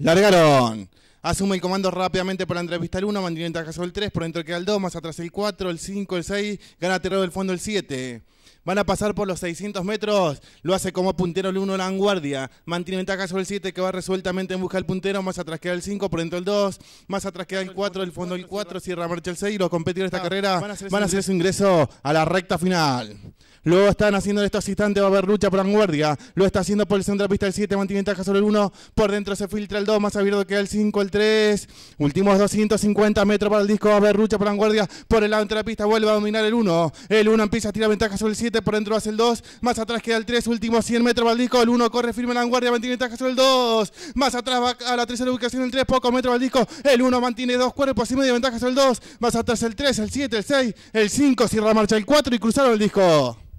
Largaron. Asume el comando rápidamente por la entrevista al 1, mantiene ventaja sobre el 3, por dentro queda el 2, más atrás el 4, el 5, el 6, gana aterrado del fondo el 7. Van a pasar por los 600 metros, lo hace como puntero el 1 en la vanguardia, mantiene ventaja sobre el 7 que va resueltamente en busca del puntero, más atrás queda el 5, por dentro el 2, más atrás queda el 4, el fondo el 4, cierra marcha el 6, los competidores de esta ah, carrera van a hacer su ingreso a la recta final. Lo están haciendo en estos instantes, va a haber lucha por vanguardia. Lo está haciendo por el centro de la pista el 7, mantiene ventaja sobre el 1. Por dentro se filtra el 2, más abierto que el 5, el 3. Últimos 250 metros para el disco, va a haber lucha por vanguardia. Por el lado de la pista vuelve a dominar el 1. El 1 empieza a tirar ventaja sobre el 7, por dentro hace el 2. Más atrás queda el 3, últimos 100 metros para el disco. El 1 corre firme en la vanguardia, mantiene ventaja sobre el 2. Más atrás va a la tercera ubicación el 3, poco metros para el disco. El 1 mantiene dos cuerpos y medio ventaja sobre el 2. Más atrás el 3, el 7, el 6, el 5, cierra la marcha el 4 y cruzaron el disco.